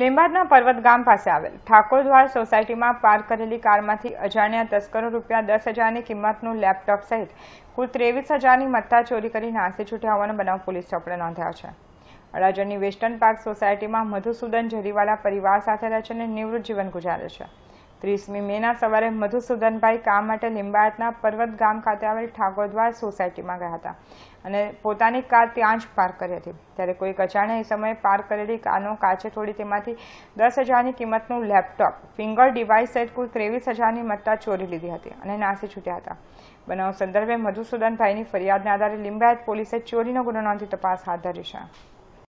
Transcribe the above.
લીંબાદના પર્વત ગામ પાસે આવેલ ઠાકોરદ્વાર સોસાયટીમાં પાર્ક કરેલી કારમાંથી અજાણ્યા તસ્કરો રૂપિયા દસ હજારની કિંમતનું લેપટોપ સહિત કુલ ત્રેવીસ હજારની મત્તા ચોરી કરી નાસી છૂટ્યા હોવાનો બનાવ પોલીસ ચોપડે નોંધ્યા છે અડાજણની વેસ્ટર્ન પાર્ક સોસાયટીમાં મધુસૂદન જરીવાલા પરિવાર સાથે રહે છે અને નિવૃત્ત જીવન ગુજારે છે ત્રીસમી મેના સવારે મધુસૂદનભાઈ કામ માટે લિંબાયતના પર્વત ગામ ખાતે આવેલ ઠાકોરદ્વાર સોસાયટીમાં ગયા હતા અને પોતાની કાર ત્યાં જ પાર્ક કરી હતી ત્યારે કોઈક અજાણ્યા એ સમયે પાર્ક કરેલી કારનો કાચે થોડી તેમાંથી દસ હજારની કિંમતનું લેપટોપ ફિંગર ડિવાઇસ સહિત કુલ ત્રેવીસ હજારની મત્તા ચોરી લીધી હતી અને નાસી છૂટ્યા હતા બનાવ સંદર્ભે મધુસૂદનભાઈની ફરિયાદના આધારે લિંબાયત પોલીસે ચોરીનો ગુનો નોંધી તપાસ હાથ ધરી છે